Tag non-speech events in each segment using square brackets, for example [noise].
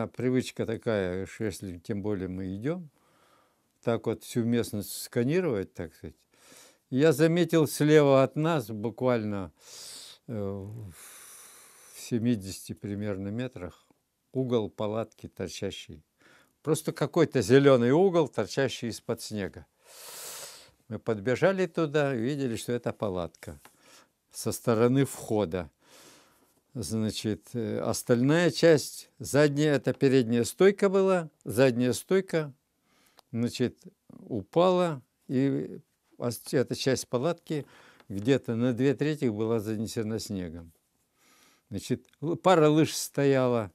меня привычка такая, что если тем более мы идем, так вот всю местность сканировать, так сказать. Я заметил слева от нас, буквально э, в 70 примерно метрах, угол палатки торчащий. Просто какой-то зеленый угол, торчащий из-под снега. Мы подбежали туда и видели, что это палатка со стороны входа. Значит, э, остальная часть, задняя, это передняя стойка была, задняя стойка, значит, упала, и эта часть палатки где-то на две трети была занесена снегом. Значит, пара лыж стояла,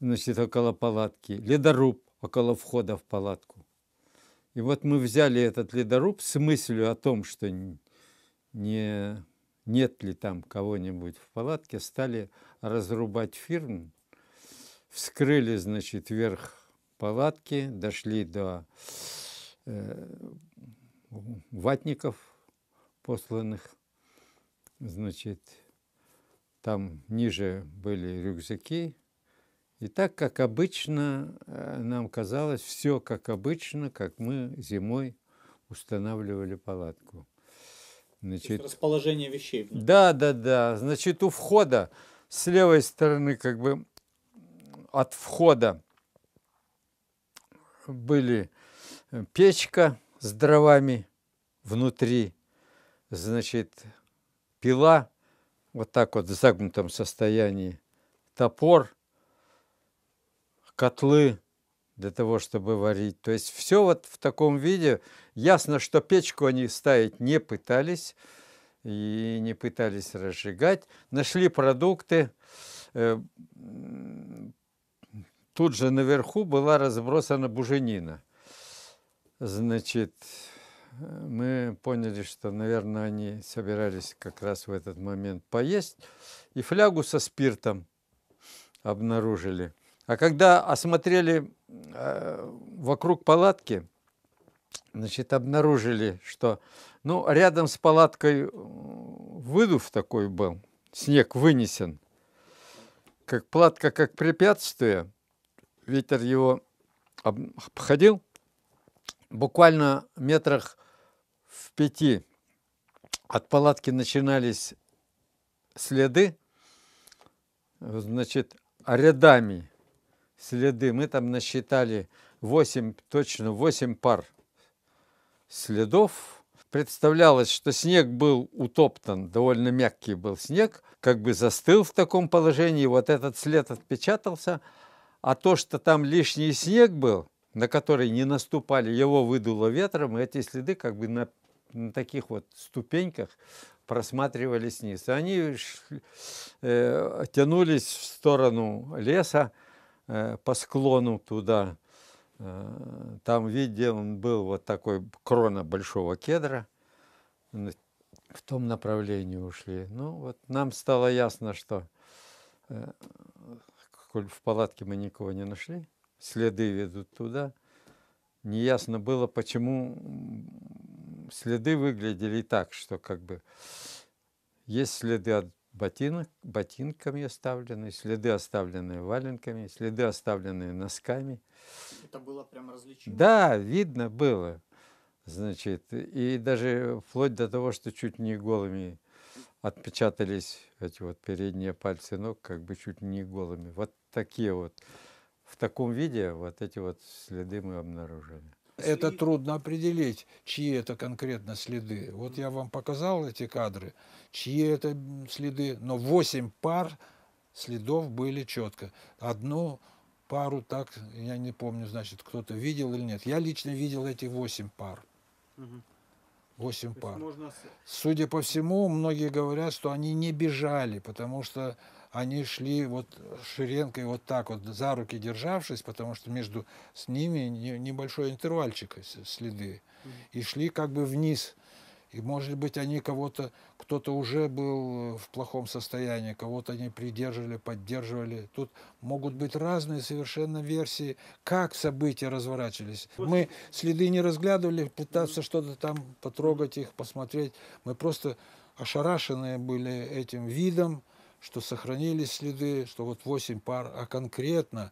значит, около палатки, ледоруб около входа в палатку. И вот мы взяли этот ледоруб с мыслью о том, что не нет ли там кого-нибудь в палатке, стали разрубать фирм, вскрыли, значит, верх палатки, дошли до э, ватников посланных, значит, там ниже были рюкзаки. И так, как обычно, э, нам казалось, все как обычно, как мы зимой устанавливали палатку. Значит, расположение вещей. Внутри. Да, да, да. Значит, у входа с левой стороны как бы от входа были э, печка с дровами внутри, значит, пила вот так вот в загнутом состоянии, топор, котлы, для того, чтобы варить. То есть все вот в таком виде. Ясно, что печку они ставить не пытались и не пытались разжигать. Нашли продукты. Э, тут же наверху была разбросана буженина. Значит, мы поняли, что, наверное, они собирались как раз в этот момент поесть. И флягу со спиртом обнаружили – а когда осмотрели э, вокруг палатки, значит, обнаружили, что, ну, рядом с палаткой выдув такой был, снег вынесен, как платка, как препятствие, ветер его обходил, буквально метрах в пяти от палатки начинались следы, значит, рядами следы. Мы там насчитали 8, точно 8 пар следов. Представлялось, что снег был утоптан, довольно мягкий был снег, как бы застыл в таком положении, вот этот след отпечатался. А то, что там лишний снег был, на который не наступали, его выдуло ветром, и эти следы как бы на, на таких вот ступеньках просматривались вниз. И они э, тянулись в сторону леса, Э, по склону туда. Э, там, видите, он был вот такой крона большого кедра. В том направлении ушли. Ну, вот нам стало ясно, что э, в палатке мы никого не нашли, следы ведут туда. Неясно было, почему следы выглядели так, что как бы есть следы от ботинок, ботинками оставлены, следы оставленные валенками, следы оставленные носками. Это было прям различимо? Да, видно было. Значит, и даже вплоть до того, что чуть не голыми отпечатались эти вот передние пальцы ног, как бы чуть не голыми. Вот такие вот. В таком виде вот эти вот следы мы обнаружили. Это трудно определить, чьи это конкретно следы. Вот я вам показал эти кадры, чьи это следы, но восемь пар следов были четко. Одну пару так, я не помню, значит, кто-то видел или нет. Я лично видел эти 8 пар. Восемь пар. Можно... Судя по всему, многие говорят, что они не бежали, потому что они шли вот ширенкой вот так вот, за руки державшись, потому что между с ними небольшой интервальчик следы, и шли как бы вниз. И, может быть, они кого-то, кто-то уже был э, в плохом состоянии, кого-то они придерживали, поддерживали. Тут могут быть разные совершенно версии, как события разворачивались. Мы следы не разглядывали, пытаться что-то там потрогать их, посмотреть. Мы просто ошарашенные были этим видом что сохранились следы, что вот 8 пар, а конкретно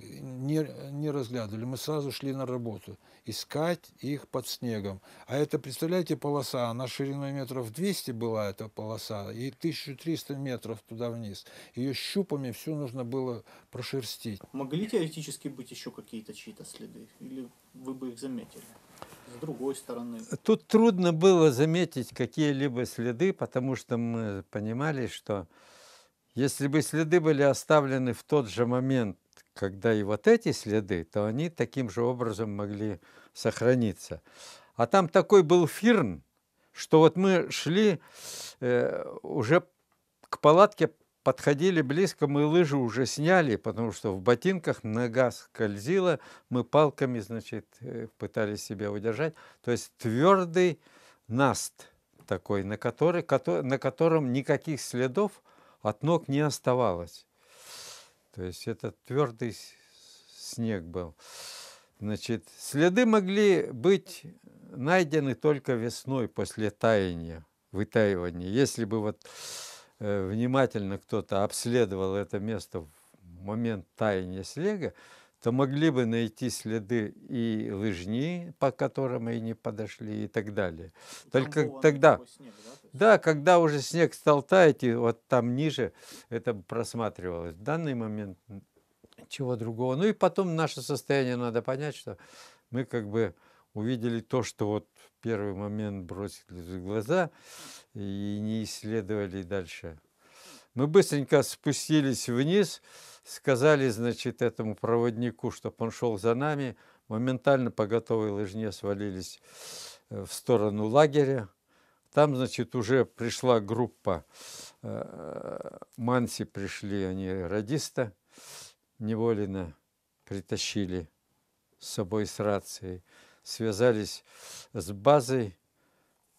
э, не, не разглядывали. Мы сразу шли на работу, искать их под снегом. А это, представляете, полоса, она шириной метров 200 была, эта полоса, и 1300 метров туда вниз. Ее щупами все нужно было прошерстить. Могли теоретически быть еще какие-то чьи-то следы? Или вы бы их заметили? С другой стороны. Тут трудно было заметить какие-либо следы, потому что мы понимали, что если бы следы были оставлены в тот же момент, когда и вот эти следы, то они таким же образом могли сохраниться. А там такой был фирн, что вот мы шли э, уже к палатке, подходили близко, мы лыжи уже сняли, потому что в ботинках нога скользила, мы палками, значит, э, пытались себя удержать. То есть твердый наст такой, на, который, на котором никаких следов от ног не оставалось. То есть это твердый снег был. Значит, следы могли быть найдены только весной после таяния, вытаивания. Если бы вот э, внимательно кто-то обследовал это место в момент таяния снега, то могли бы найти следы и лыжни, по которым не подошли и так далее. Ну, Только тогда, снег, да? да, когда уже снег стал таять, и вот там ниже это просматривалось. В данный момент чего другого. Ну и потом наше состояние надо понять, что мы как бы увидели то, что вот в первый момент бросили в глаза и не исследовали дальше. Мы быстренько спустились вниз, сказали, значит, этому проводнику, чтобы он шел за нами. Моментально по готовой лыжне свалились э, в сторону лагеря. Там, значит, уже пришла группа, э, манси пришли, они радиста Неволина притащили с собой с рацией, связались с базой,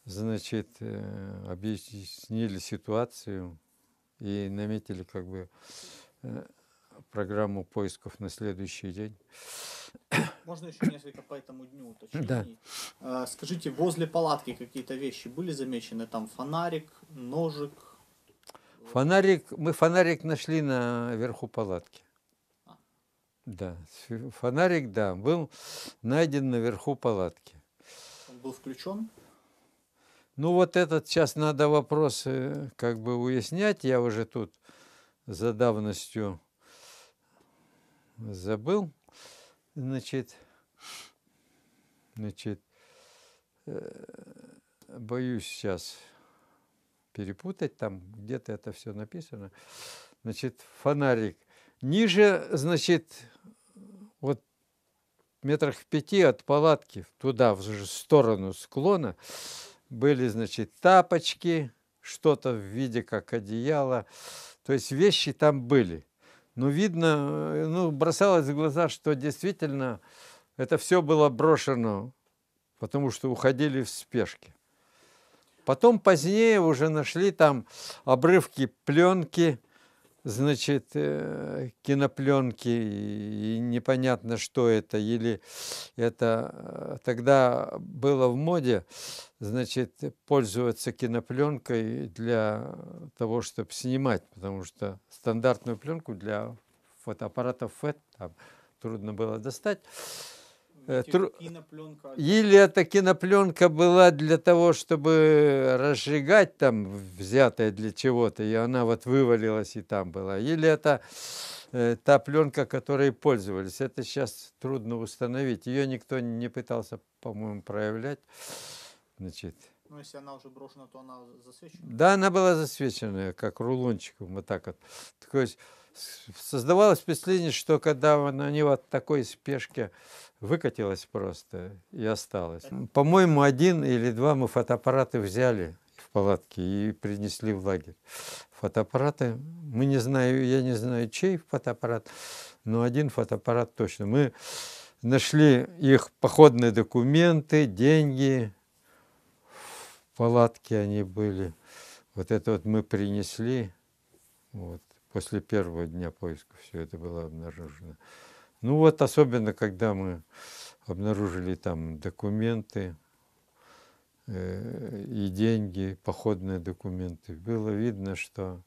значит, э, объяснили ситуацию и наметили как бы программу поисков на следующий день. Можно еще несколько по этому дню уточнить? Да. А, скажите, возле палатки какие-то вещи были замечены? Там фонарик, ножик? Фонарик, мы фонарик нашли на верху палатки. А. Да, фонарик, да, был найден на верху палатки. Он был включен? Ну вот этот сейчас надо вопросы э, как бы уяснять. Я уже тут за давностью забыл. Значит, значит, э, боюсь сейчас перепутать, там где-то это все написано. Значит, фонарик. Ниже, значит, вот метрах в пяти от палатки, туда, в сторону склона, были, значит, тапочки, что-то в виде как одеяло. То есть вещи там были. Но ну, видно, э, ну, бросалось в глаза, что действительно это все было брошено, потому что уходили в спешке. Потом позднее уже нашли там обрывки пленки, значит, э, кинопленки, и непонятно, что это, или это э, тогда было в моде, значит, пользоваться кинопленкой для того, чтобы снимать, потому что стандартную пленку для фотоаппаратов Фэт трудно было достать. Э, тру... Или эта кинопленка была для того, чтобы разжигать там взятая для чего-то, и она вот вывалилась и там была. Или это э, та пленка, которой пользовались. Это сейчас трудно установить. Ее никто не пытался, по-моему, проявлять. Значит, ну, если она уже брошена, то она засвечена? Да, она была засвечена, как рулончиком, вот так вот. То есть создавалось впечатление, что когда они вот такой спешке выкатилась просто и осталась. По-моему, один или два мы фотоаппараты взяли в палатке и принесли в лагерь. Фотоаппараты, мы не знаю, я не знаю, чей фотоаппарат, но один фотоаппарат точно. Мы нашли их походные документы, деньги, в палатке они были. Вот это вот мы принесли, вот, после первого дня поиска все это было обнаружено. Ну вот особенно, когда мы обнаружили там документы э, и деньги, походные документы, было видно, что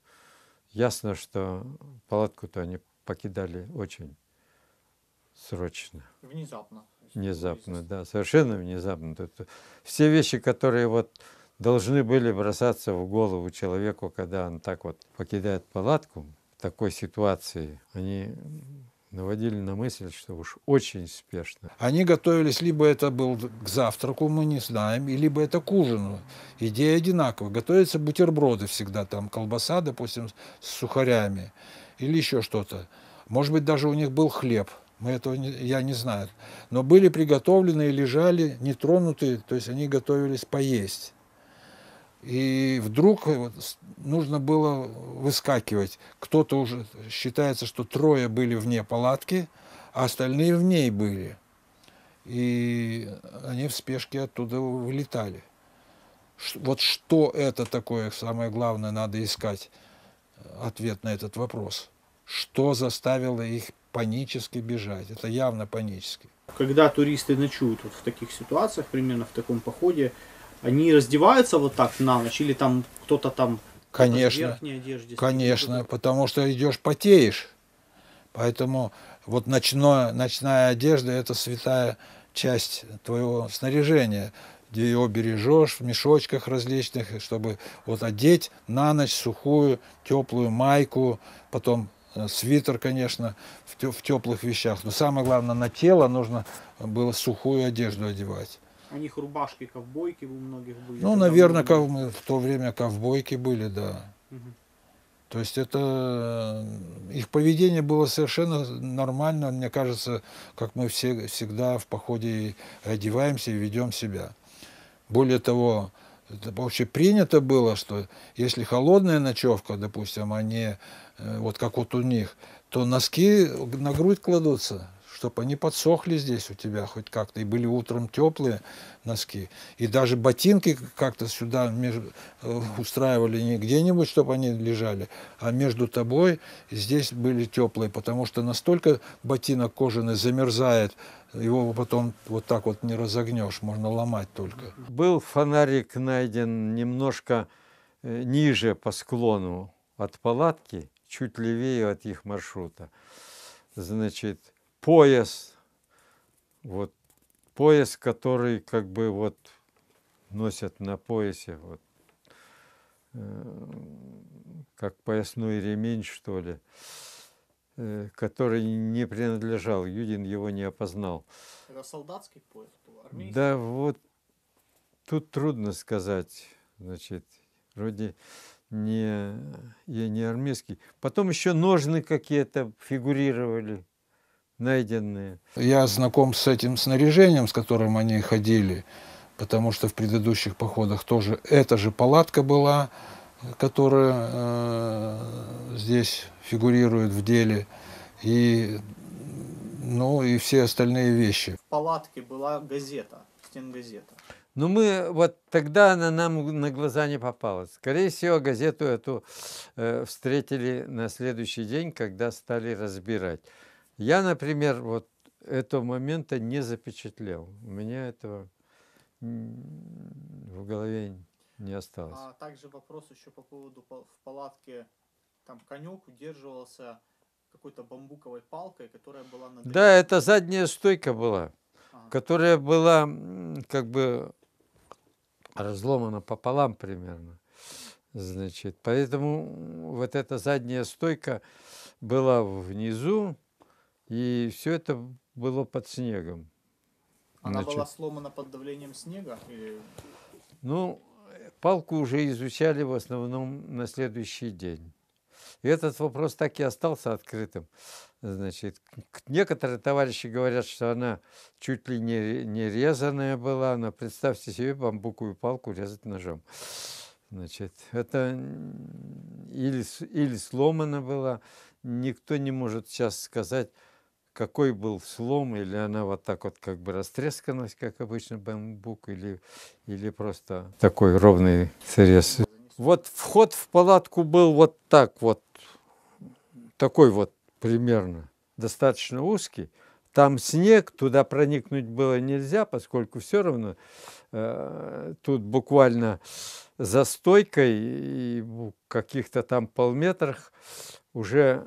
ясно, что палатку-то они покидали очень срочно. Внезапно. Внезапно, да, совершенно внезапно. Это все вещи, которые вот должны были бросаться в голову человеку, когда он так вот покидает палатку, в такой ситуации, они наводили на мысль, что уж очень спешно. Они готовились, либо это был к завтраку, мы не знаем, либо это к ужину. Идея одинаковая. Готовятся бутерброды всегда, там колбаса, допустим, с сухарями или еще что-то. Может быть, даже у них был хлеб. Мы этого не, я не знаю. Но были приготовлены и лежали нетронутые, то есть они готовились поесть. И вдруг э, нужно было выскакивать. Кто-то уже, считается, что трое были вне палатки, а остальные в ней были. И они в спешке оттуда вылетали. Вот что это такое, самое главное, надо искать э, ответ на этот вопрос. Что заставило их панически бежать? Это явно панически. Когда туристы ночуют вот в таких ситуациях, примерно в таком походе, они раздеваются вот так на ночь или там кто-то там конечно, кто в одежде? Конечно, потому что идешь потеешь. Поэтому вот ночное, ночная одежда – это святая часть твоего снаряжения. Где его бережешь в мешочках различных, чтобы вот одеть на ночь сухую, теплую майку, потом э, свитер, конечно, в теплых вещах. Но самое главное, на тело нужно было сухую одежду одевать. У них рубашки ковбойки у многих были. Ну, наверное, ков... в то время ковбойки были, да. Угу. То есть это э, их поведение было совершенно нормально, мне кажется, как мы все всегда в походе одеваемся и ведем себя. Более того, это вообще принято было, что если холодная ночевка, допустим, они а э, вот как вот у них, то носки на грудь кладутся чтобы они подсохли здесь у тебя хоть как-то, и были утром теплые носки. И даже ботинки как-то сюда между, э, устраивали не где-нибудь, чтобы они лежали, а между тобой здесь были теплые, потому что настолько ботинок кожаный замерзает, его потом вот так вот не разогнешь, можно ломать только. Был фонарик найден немножко э, ниже по склону от палатки, чуть левее от их маршрута. Значит, пояс, вот пояс, который как бы вот носят на поясе, вот э, как поясной ремень, что ли, э, который не принадлежал. Юдин его не опознал. Это солдатский пояс был, армейский? Да, вот тут трудно сказать. Значит, вроде не, я не армейский. Потом еще ножны какие-то фигурировали найденные. Я знаком с этим снаряжением, с которым они ходили, потому что в предыдущих походах тоже эта же палатка была, которая э, здесь фигурирует в деле, и, ну, и все остальные вещи. В палатке была газета, стенгазета. Но ну, мы вот тогда она нам на глаза не попалась. Скорее всего, газету эту э, встретили на следующий день, когда стали разбирать. Я, например, вот этого момента не запечатлел. У меня этого в голове не осталось. А также вопрос еще по поводу в палатке. Там конек удерживался какой-то бамбуковой палкой, которая была на... Да, это задняя стойка была, ага. которая была как бы разломана пополам примерно. Значит, поэтому вот эта задняя стойка была внизу, и все это было под снегом. Она Значит, была сломана под давлением снега? Или... Ну, палку уже изучали в основном на следующий день. И этот вопрос так и остался открытым. Значит, некоторые товарищи говорят, что она чуть ли не, не резаная была, но представьте себе бамбуковую палку резать ножом. Значит, это или, или сломана была. Никто не может сейчас сказать, какой был слом, или она вот так вот как бы растрескалась, как обычно бамбук, или, или просто такой ровный срез. Вот вход в палатку был вот так вот, такой вот примерно, достаточно узкий. Там снег, туда проникнуть было нельзя, поскольку все равно э, тут буквально за стойкой и каких-то там полметрах уже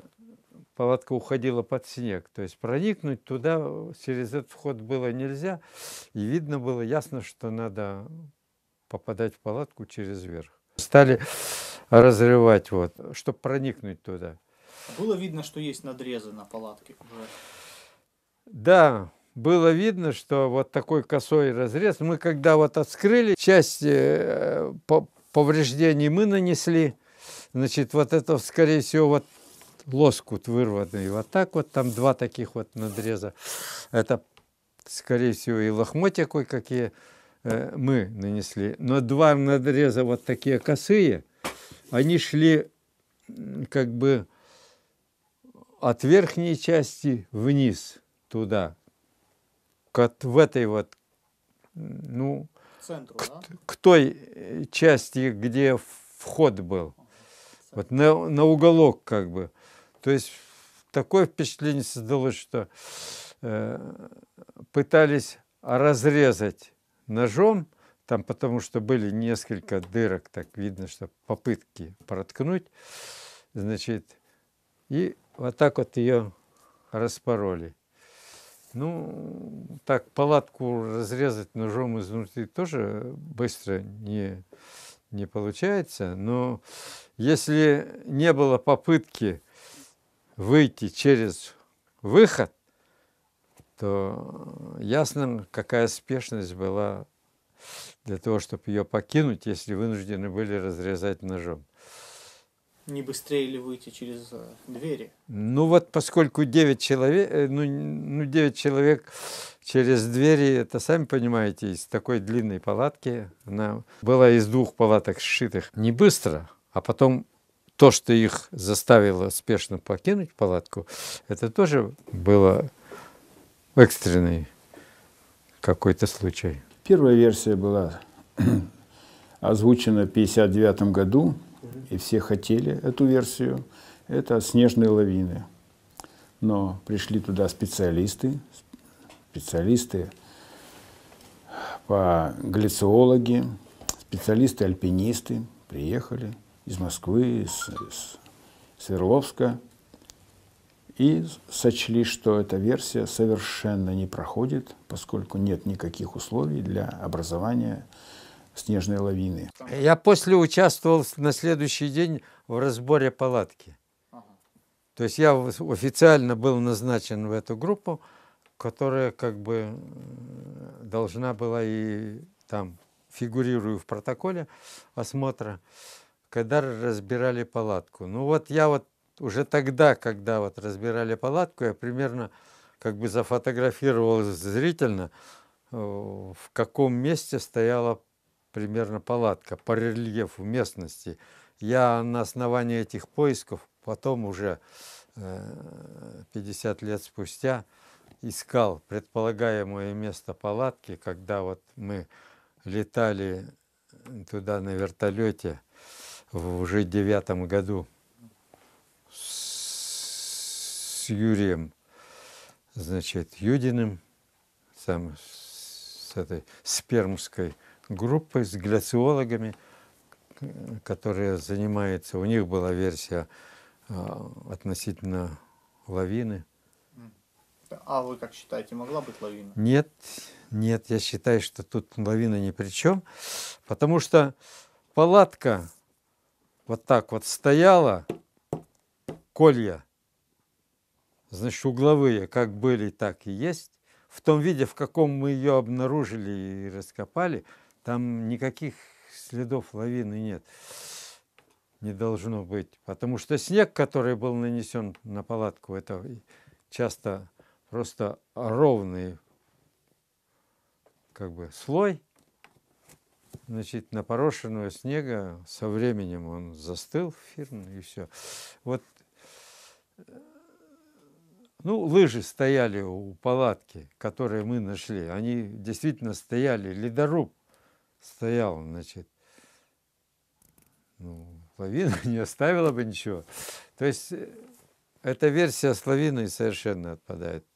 палатка уходила под снег. То есть проникнуть туда э, через этот вход было нельзя. И видно было ясно, что надо попадать в палатку через верх. Стали разрывать, вот, чтобы проникнуть туда. Было видно, что есть надрезы на палатке уже? Да, было видно, что вот такой косой разрез. Мы когда вот открыли, часть э, э, повреждений мы нанесли. Значит, вот это, скорее всего, вот лоскут вырванный. Вот так вот, там два таких вот надреза. Это, скорее всего, и лохмотья кое-какие э, мы нанесли. Но два надреза вот такие косые, они шли как бы от верхней части вниз туда. Как в этой вот, ну, центру, к, да? к той э, части, где вход был. Вот на, на уголок как бы. То есть такое впечатление создалось, что э, пытались разрезать ножом, там потому что были несколько дырок, так видно, что попытки проткнуть, значит, и вот так вот ее распороли. Ну, так палатку разрезать ножом изнутри тоже быстро не, не получается, но если не было попытки выйти через выход, то ясно, какая спешность была для того, чтобы ее покинуть, если вынуждены были разрезать ножом. Не быстрее ли выйти через э, двери? Ну вот поскольку 9 человек, э, ну, ну 9 человек через двери, это сами понимаете, из такой длинной палатки, она была из двух палаток сшитых, не быстро, а потом то, что их заставило спешно покинуть палатку, это тоже было экстренный какой-то случай. Первая версия была [clears throat] озвучена в 1959 году, и все хотели эту версию. Это снежные лавины. Но пришли туда специалисты, специалисты по глициологи, специалисты-альпинисты приехали – из Москвы, из, из Свердловска, и сочли, что эта версия совершенно не проходит, поскольку нет никаких условий для образования снежной лавины. Я после участвовал на следующий день в разборе палатки. То есть я официально был назначен в эту группу, которая как бы должна была и там, фигурирую в протоколе осмотра, когда разбирали палатку. Ну вот я вот уже тогда, когда вот разбирали палатку, я примерно как бы зафотографировал зрительно, э, в каком месте стояла примерно палатка по рельефу местности. Я на основании этих поисков потом уже 50 э, лет спустя искал предполагаемое место палатки, когда вот мы летали туда на вертолете – в уже девятом году с Юрием, значит, Юдиным, там с этой с группой, с гляциологами, которые занимаются, у них была версия а, относительно лавины. А вы как считаете, могла быть лавина? Нет, нет, я считаю, что тут лавина ни при чем, потому что палатка вот так вот стояла, колья, значит, угловые, как были, так и есть. В том виде, в каком мы ее обнаружили и раскопали, там никаких следов лавины нет. Не должно быть. Потому что снег, который был нанесен на палатку, это часто просто ровный как бы слой – значит, напорошенного снега со временем он застыл фирм и все. Вот, э, ну, лыжи стояли у палатки, которые мы нашли. Они действительно стояли, ледоруб стоял, значит. Ну, лавина [laughs] не оставила бы ничего. То есть э, эта версия с лавиной совершенно отпадает.